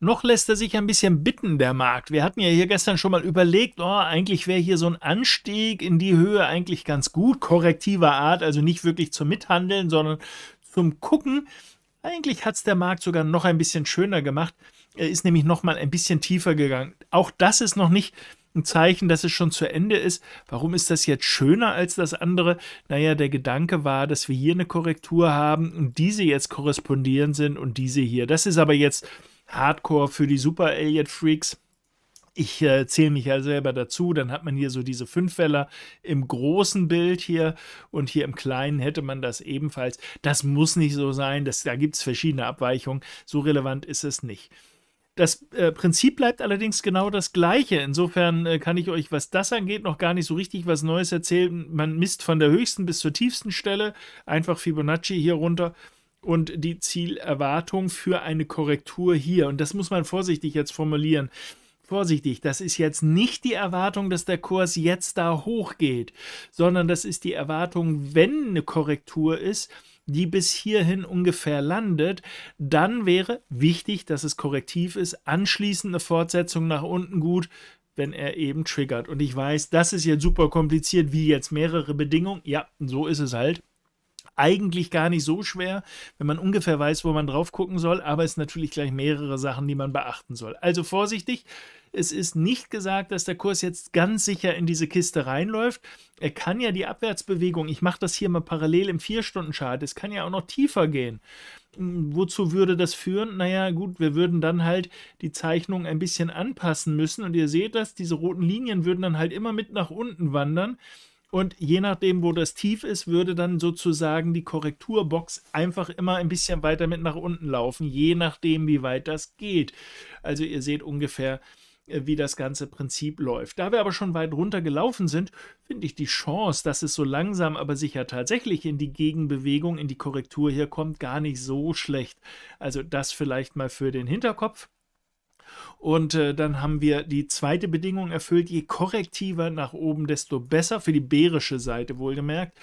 Noch lässt er sich ein bisschen bitten, der Markt. Wir hatten ja hier gestern schon mal überlegt, oh, eigentlich wäre hier so ein Anstieg in die Höhe eigentlich ganz gut, korrektiver Art, also nicht wirklich zum Mithandeln, sondern zum Gucken. Eigentlich hat es der Markt sogar noch ein bisschen schöner gemacht. Er ist nämlich noch mal ein bisschen tiefer gegangen. Auch das ist noch nicht ein Zeichen, dass es schon zu Ende ist. Warum ist das jetzt schöner als das andere? Naja, der Gedanke war, dass wir hier eine Korrektur haben und diese jetzt korrespondieren sind und diese hier. Das ist aber jetzt Hardcore für die Super Elliot Freaks. Ich äh, zähle mich ja selber dazu. Dann hat man hier so diese Fünfweller im großen Bild hier und hier im kleinen hätte man das ebenfalls. Das muss nicht so sein. Das, da gibt es verschiedene Abweichungen. So relevant ist es nicht. Das äh, Prinzip bleibt allerdings genau das gleiche. Insofern äh, kann ich euch, was das angeht, noch gar nicht so richtig was Neues erzählen. Man misst von der höchsten bis zur tiefsten Stelle einfach Fibonacci hier runter und die Zielerwartung für eine Korrektur hier. Und das muss man vorsichtig jetzt formulieren. Vorsichtig, das ist jetzt nicht die Erwartung, dass der Kurs jetzt da hochgeht, sondern das ist die Erwartung, wenn eine Korrektur ist, die bis hierhin ungefähr landet, dann wäre wichtig, dass es korrektiv ist, anschließend eine Fortsetzung nach unten gut, wenn er eben triggert. Und ich weiß, das ist jetzt super kompliziert, wie jetzt mehrere Bedingungen. Ja, so ist es halt eigentlich gar nicht so schwer, wenn man ungefähr weiß, wo man drauf gucken soll, aber es sind natürlich gleich mehrere Sachen, die man beachten soll. Also vorsichtig, es ist nicht gesagt, dass der Kurs jetzt ganz sicher in diese Kiste reinläuft. Er kann ja die Abwärtsbewegung, ich mache das hier mal parallel im 4-Stunden-Chart, es kann ja auch noch tiefer gehen. Hm, wozu würde das führen? Naja, gut, wir würden dann halt die Zeichnung ein bisschen anpassen müssen und ihr seht das, diese roten Linien würden dann halt immer mit nach unten wandern. Und je nachdem, wo das tief ist, würde dann sozusagen die Korrekturbox einfach immer ein bisschen weiter mit nach unten laufen, je nachdem, wie weit das geht. Also ihr seht ungefähr, äh, wie das ganze Prinzip läuft. Da wir aber schon weit runter gelaufen sind, finde ich die Chance, dass es so langsam aber sicher tatsächlich in die Gegenbewegung, in die Korrektur hier kommt, gar nicht so schlecht. Also das vielleicht mal für den Hinterkopf. Und äh, dann haben wir die zweite Bedingung erfüllt. Je korrektiver nach oben, desto besser für die bärische Seite wohlgemerkt.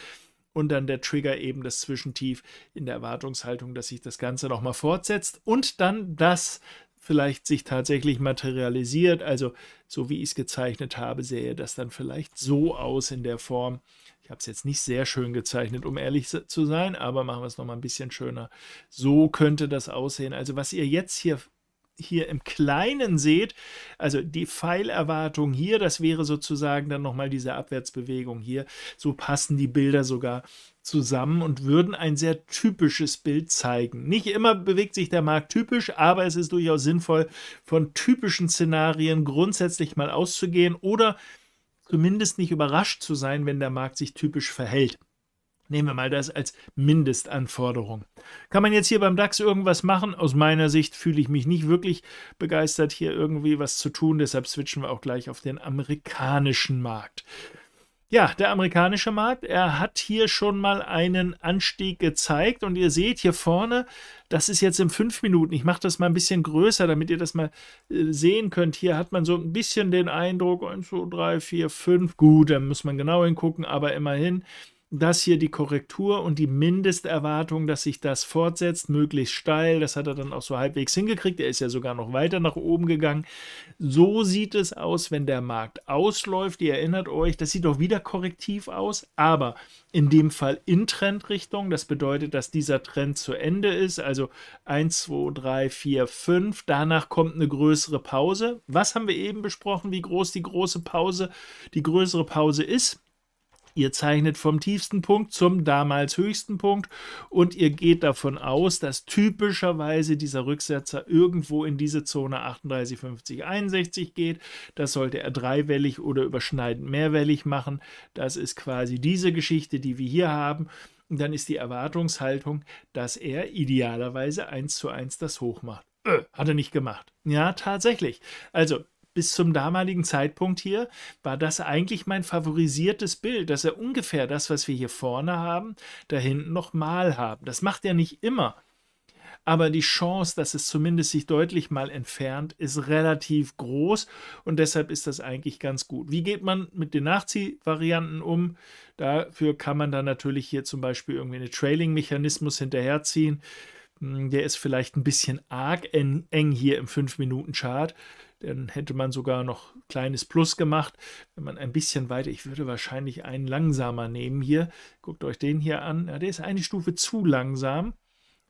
Und dann der Trigger eben das Zwischentief in der Erwartungshaltung, dass sich das Ganze nochmal fortsetzt. Und dann das vielleicht sich tatsächlich materialisiert. Also so wie ich es gezeichnet habe, sähe das dann vielleicht so aus in der Form. Ich habe es jetzt nicht sehr schön gezeichnet, um ehrlich zu sein, aber machen wir es nochmal ein bisschen schöner. So könnte das aussehen. Also was ihr jetzt hier hier im Kleinen seht, also die Pfeilerwartung hier, das wäre sozusagen dann nochmal diese Abwärtsbewegung hier, so passen die Bilder sogar zusammen und würden ein sehr typisches Bild zeigen. Nicht immer bewegt sich der Markt typisch, aber es ist durchaus sinnvoll, von typischen Szenarien grundsätzlich mal auszugehen oder zumindest nicht überrascht zu sein, wenn der Markt sich typisch verhält. Nehmen wir mal das als Mindestanforderung. Kann man jetzt hier beim DAX irgendwas machen? Aus meiner Sicht fühle ich mich nicht wirklich begeistert, hier irgendwie was zu tun. Deshalb switchen wir auch gleich auf den amerikanischen Markt. Ja, der amerikanische Markt, er hat hier schon mal einen Anstieg gezeigt und ihr seht hier vorne, das ist jetzt in fünf Minuten. Ich mache das mal ein bisschen größer, damit ihr das mal äh, sehen könnt. Hier hat man so ein bisschen den Eindruck, 1, 2, 3, 4, 5, gut, da muss man genau hingucken, aber immerhin das hier die Korrektur und die Mindesterwartung, dass sich das fortsetzt, möglichst steil. Das hat er dann auch so halbwegs hingekriegt. Er ist ja sogar noch weiter nach oben gegangen. So sieht es aus, wenn der Markt ausläuft. Ihr erinnert euch, das sieht doch wieder korrektiv aus, aber in dem Fall in Trendrichtung. Das bedeutet, dass dieser Trend zu Ende ist. Also 1, 2, 3, 4, 5. Danach kommt eine größere Pause. Was haben wir eben besprochen, wie groß die große Pause, die größere Pause ist? Ihr zeichnet vom tiefsten Punkt zum damals höchsten Punkt und ihr geht davon aus, dass typischerweise dieser Rücksetzer irgendwo in diese Zone 38, 50, 61 geht. Das sollte er dreiwellig oder überschneidend mehrwellig machen. Das ist quasi diese Geschichte, die wir hier haben. Und dann ist die Erwartungshaltung, dass er idealerweise eins zu eins das hoch macht. Öh, äh, hat er nicht gemacht. Ja, tatsächlich. Also, bis zum damaligen Zeitpunkt hier war das eigentlich mein favorisiertes Bild, dass er ungefähr das, was wir hier vorne haben, da hinten nochmal haben. Das macht er nicht immer. Aber die Chance, dass es zumindest sich deutlich mal entfernt, ist relativ groß und deshalb ist das eigentlich ganz gut. Wie geht man mit den Nachziehvarianten um? Dafür kann man dann natürlich hier zum Beispiel irgendwie einen Trailing-Mechanismus hinterherziehen. Hm, der ist vielleicht ein bisschen arg eng hier im 5-Minuten-Chart. Dann hätte man sogar noch ein kleines Plus gemacht. Wenn man ein bisschen weiter, ich würde wahrscheinlich einen langsamer nehmen hier. Guckt euch den hier an. Ja, der ist eine Stufe zu langsam.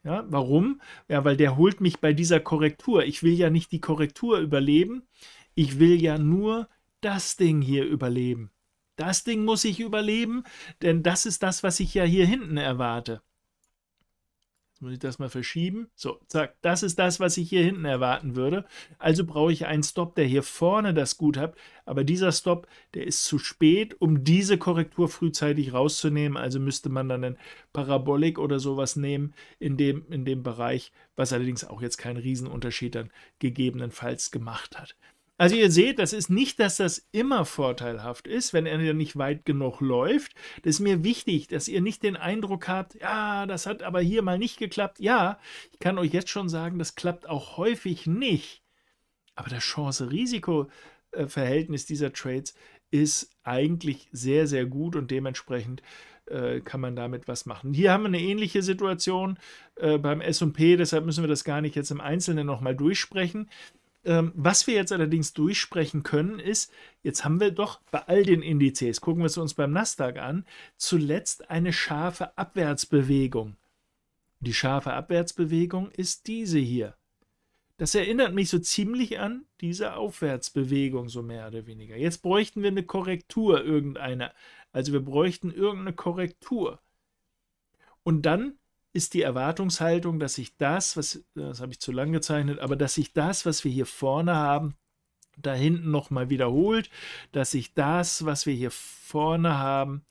Ja, warum? Ja, weil der holt mich bei dieser Korrektur. Ich will ja nicht die Korrektur überleben. Ich will ja nur das Ding hier überleben. Das Ding muss ich überleben, denn das ist das, was ich ja hier hinten erwarte. Muss ich das mal verschieben? So, zack. Das ist das, was ich hier hinten erwarten würde. Also brauche ich einen Stop, der hier vorne das gut hat. Aber dieser Stop, der ist zu spät, um diese Korrektur frühzeitig rauszunehmen. Also müsste man dann einen Parabolik oder sowas nehmen in dem, in dem Bereich, was allerdings auch jetzt keinen Riesenunterschied dann gegebenenfalls gemacht hat. Also ihr seht, das ist nicht, dass das immer vorteilhaft ist, wenn er nicht weit genug läuft. Das ist mir wichtig, dass ihr nicht den Eindruck habt, ja, das hat aber hier mal nicht geklappt. Ja, ich kann euch jetzt schon sagen, das klappt auch häufig nicht. Aber das Chance-Risiko-Verhältnis dieser Trades ist eigentlich sehr, sehr gut und dementsprechend äh, kann man damit was machen. Hier haben wir eine ähnliche Situation äh, beim SP, deshalb müssen wir das gar nicht jetzt im Einzelnen nochmal durchsprechen. Ähm, was wir jetzt allerdings durchsprechen können, ist, jetzt haben wir doch bei all den Indizes, gucken wir es uns beim Nasdaq an, zuletzt eine scharfe Abwärtsbewegung. Die scharfe Abwärtsbewegung ist diese hier. Das erinnert mich so ziemlich an diese Aufwärtsbewegung, so mehr oder weniger. Jetzt bräuchten wir eine Korrektur irgendeiner. Also wir bräuchten irgendeine Korrektur. Und dann ist die Erwartungshaltung, dass sich das, was, das habe ich zu lang gezeichnet, aber dass sich das, was wir hier vorne haben, da hinten nochmal wiederholt, dass sich das, was wir hier vorne haben,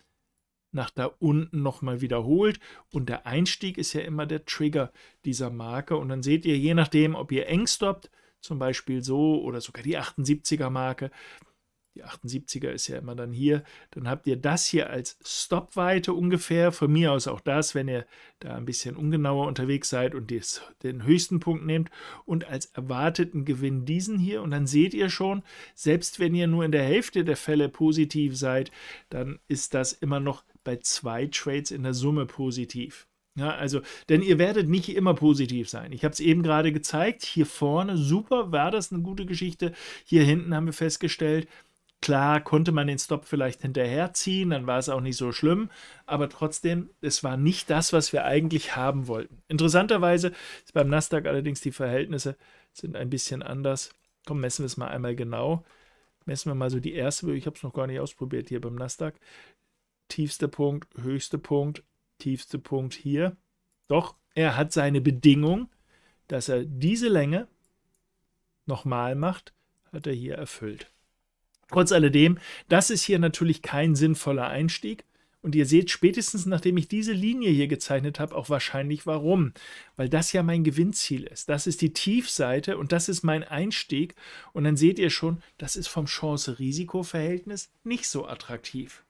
nach da unten nochmal wiederholt. Und der Einstieg ist ja immer der Trigger dieser Marke. Und dann seht ihr, je nachdem, ob ihr eng stoppt, zum Beispiel so oder sogar die 78er Marke, die 78er ist ja immer dann hier, dann habt ihr das hier als Stopweite ungefähr. Von mir aus auch das, wenn ihr da ein bisschen ungenauer unterwegs seid und dies, den höchsten Punkt nehmt und als erwarteten Gewinn diesen hier. Und dann seht ihr schon, selbst wenn ihr nur in der Hälfte der Fälle positiv seid, dann ist das immer noch bei zwei Trades in der Summe positiv. Ja, also, denn ihr werdet nicht immer positiv sein. Ich habe es eben gerade gezeigt. Hier vorne, super, war das eine gute Geschichte. Hier hinten haben wir festgestellt, Klar konnte man den Stop vielleicht hinterherziehen, dann war es auch nicht so schlimm, aber trotzdem, es war nicht das, was wir eigentlich haben wollten. Interessanterweise ist beim Nasdaq allerdings die Verhältnisse sind ein bisschen anders. Komm, messen wir es mal einmal genau. Messen wir mal so die erste, ich habe es noch gar nicht ausprobiert hier beim Nasdaq. Tiefster Punkt, höchster Punkt, tiefster Punkt hier. Doch, er hat seine Bedingung, dass er diese Länge nochmal macht, hat er hier erfüllt. Trotz alledem, das ist hier natürlich kein sinnvoller Einstieg. Und ihr seht spätestens, nachdem ich diese Linie hier gezeichnet habe, auch wahrscheinlich warum. Weil das ja mein Gewinnziel ist. Das ist die Tiefseite und das ist mein Einstieg. Und dann seht ihr schon, das ist vom Chance-Risiko-Verhältnis nicht so attraktiv.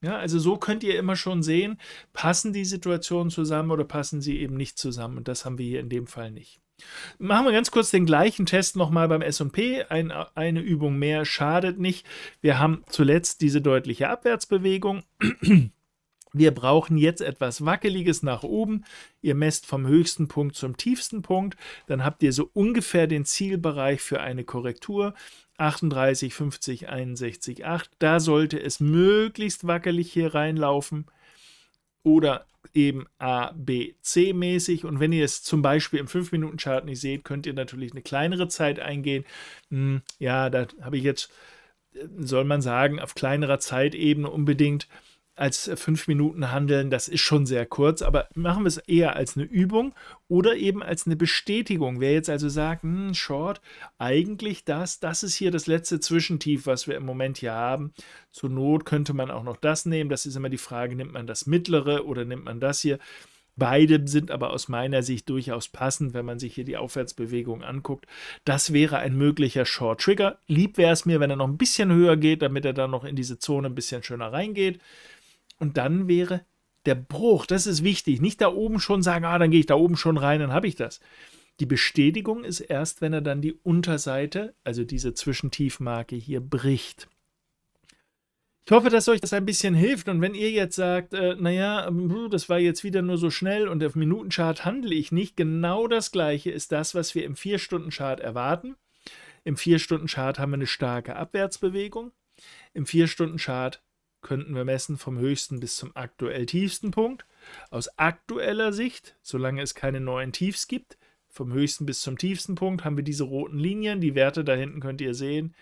Ja, also so könnt ihr immer schon sehen, passen die Situationen zusammen oder passen sie eben nicht zusammen. Und das haben wir hier in dem Fall nicht. Machen wir ganz kurz den gleichen Test nochmal beim SP. Ein, eine Übung mehr schadet nicht. Wir haben zuletzt diese deutliche Abwärtsbewegung. Wir brauchen jetzt etwas Wackeliges nach oben. Ihr messt vom höchsten Punkt zum tiefsten Punkt. Dann habt ihr so ungefähr den Zielbereich für eine Korrektur. 38, 50, 61, 8. Da sollte es möglichst wackelig hier reinlaufen. Oder eben abc mäßig. Und wenn ihr es zum Beispiel im 5-Minuten-Chart nicht seht, könnt ihr natürlich eine kleinere Zeit eingehen. Hm, ja, da habe ich jetzt, äh, soll man sagen, auf kleinerer Zeitebene unbedingt als äh, fünf Minuten handeln, das ist schon sehr kurz, aber machen wir es eher als eine Übung oder eben als eine Bestätigung. Wer jetzt also sagt, hm, Short, eigentlich das, das ist hier das letzte Zwischentief, was wir im Moment hier haben. Zur Not könnte man auch noch das nehmen. Das ist immer die Frage, nimmt man das mittlere oder nimmt man das hier? Beide sind aber aus meiner Sicht durchaus passend, wenn man sich hier die Aufwärtsbewegung anguckt. Das wäre ein möglicher Short Trigger. Lieb wäre es mir, wenn er noch ein bisschen höher geht, damit er dann noch in diese Zone ein bisschen schöner reingeht. Und dann wäre der Bruch, das ist wichtig, nicht da oben schon sagen, ah, dann gehe ich da oben schon rein, dann habe ich das. Die Bestätigung ist erst, wenn er dann die Unterseite, also diese Zwischentiefmarke hier, bricht. Ich hoffe, dass euch das ein bisschen hilft. Und wenn ihr jetzt sagt, äh, naja, ähm, hm, das war jetzt wieder nur so schnell und auf Minutenchart handle ich nicht, genau das gleiche ist das, was wir im 4-Stunden-Chart erwarten. Im 4-Stunden-Chart haben wir eine starke Abwärtsbewegung. Im 4-Stunden-Chart könnten wir messen vom höchsten bis zum aktuell tiefsten Punkt. Aus aktueller Sicht, solange es keine neuen Tiefs gibt, vom höchsten bis zum tiefsten Punkt haben wir diese roten Linien. Die Werte da hinten könnt ihr sehen.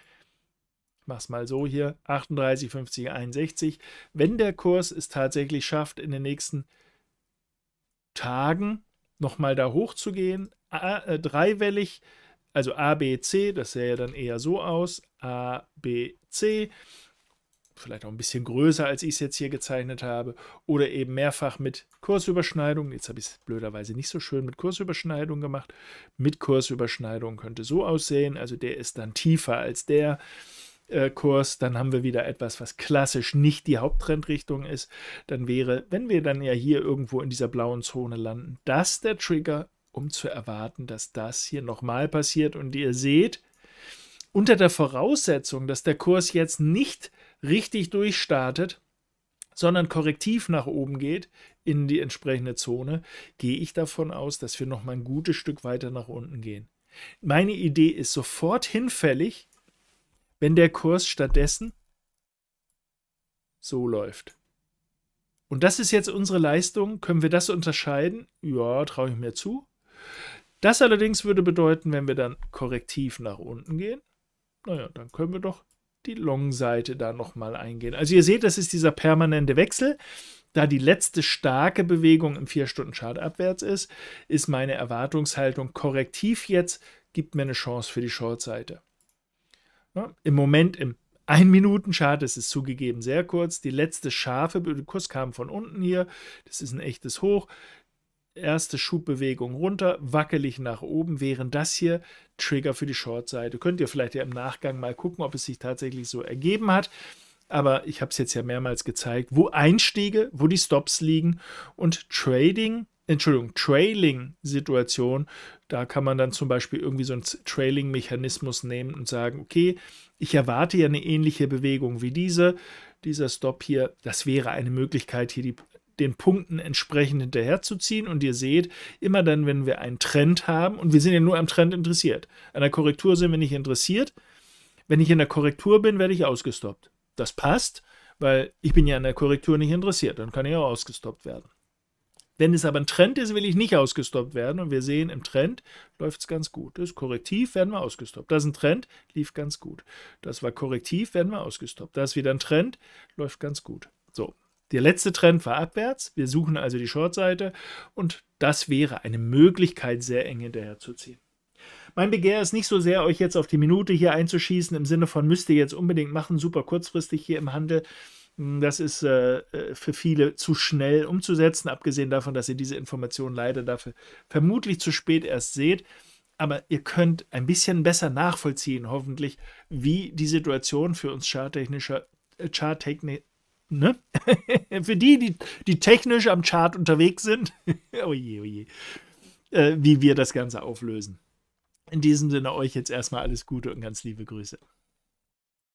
Ich mache es mal so hier, 38, 50, 61. Wenn der Kurs es tatsächlich schafft, in den nächsten Tagen nochmal da hoch zu gehen, A, äh, dreiwellig, also ABC, das sähe ja dann eher so aus, ABC vielleicht auch ein bisschen größer, als ich es jetzt hier gezeichnet habe, oder eben mehrfach mit Kursüberschneidung. Jetzt habe ich es blöderweise nicht so schön mit Kursüberschneidung gemacht. Mit Kursüberschneidung könnte so aussehen, also der ist dann tiefer als der. Äh, Kurs, dann haben wir wieder etwas, was klassisch nicht die Haupttrendrichtung ist. Dann wäre, wenn wir dann ja hier irgendwo in dieser blauen Zone landen, das der Trigger, um zu erwarten, dass das hier nochmal passiert. Und ihr seht, unter der Voraussetzung, dass der Kurs jetzt nicht richtig durchstartet, sondern korrektiv nach oben geht in die entsprechende Zone, gehe ich davon aus, dass wir nochmal ein gutes Stück weiter nach unten gehen. Meine Idee ist sofort hinfällig, wenn der Kurs stattdessen so läuft. Und das ist jetzt unsere Leistung. Können wir das unterscheiden? Ja, traue ich mir zu. Das allerdings würde bedeuten, wenn wir dann korrektiv nach unten gehen, naja, dann können wir doch die Long-Seite da nochmal eingehen. Also ihr seht, das ist dieser permanente Wechsel. Da die letzte starke Bewegung im 4-Stunden-Chart abwärts ist, ist meine Erwartungshaltung korrektiv jetzt, gibt mir eine Chance für die Short-Seite. Ja, Im Moment im 1-Minuten-Chart, das ist zugegeben sehr kurz, die letzte scharfe, Kurs kam von unten hier, das ist ein echtes Hoch, erste Schubbewegung runter, wackelig nach oben, wären das hier Trigger für die Short-Seite. Könnt ihr vielleicht ja im Nachgang mal gucken, ob es sich tatsächlich so ergeben hat. Aber ich habe es jetzt ja mehrmals gezeigt, wo Einstiege, wo die Stops liegen und Trading, Entschuldigung, Trailing-Situation. Da kann man dann zum Beispiel irgendwie so einen Trailing-Mechanismus nehmen und sagen, okay, ich erwarte ja eine ähnliche Bewegung wie diese. Dieser Stop hier, das wäre eine Möglichkeit, hier die den Punkten entsprechend hinterherzuziehen. Und ihr seht, immer dann, wenn wir einen Trend haben, und wir sind ja nur am Trend interessiert, an der Korrektur sind wir nicht interessiert. Wenn ich in der Korrektur bin, werde ich ausgestoppt. Das passt, weil ich bin ja an der Korrektur nicht interessiert. Dann kann ich auch ausgestoppt werden. Wenn es aber ein Trend ist, will ich nicht ausgestoppt werden. Und wir sehen, im Trend läuft es ganz gut. Das ist korrektiv, werden wir ausgestoppt. Das ist ein Trend, lief ganz gut. Das war korrektiv, werden wir ausgestoppt. Das ist wieder ein Trend, läuft ganz gut. So, der letzte Trend war abwärts. Wir suchen also die Shortseite und das wäre eine Möglichkeit, sehr eng hinterherzuziehen. Mein Begehr ist nicht so sehr, euch jetzt auf die Minute hier einzuschießen, im Sinne von müsst ihr jetzt unbedingt machen, super kurzfristig hier im Handel. Hm, das ist äh, äh, für viele zu schnell umzusetzen, abgesehen davon, dass ihr diese Informationen leider dafür vermutlich zu spät erst seht. Aber ihr könnt ein bisschen besser nachvollziehen, hoffentlich, wie die Situation für uns charttechnischer, äh, charttechni Ne? Für die, die, die technisch am Chart unterwegs sind, oje, oh oje, oh äh, wie wir das Ganze auflösen. In diesem Sinne euch jetzt erstmal alles Gute und ganz liebe Grüße.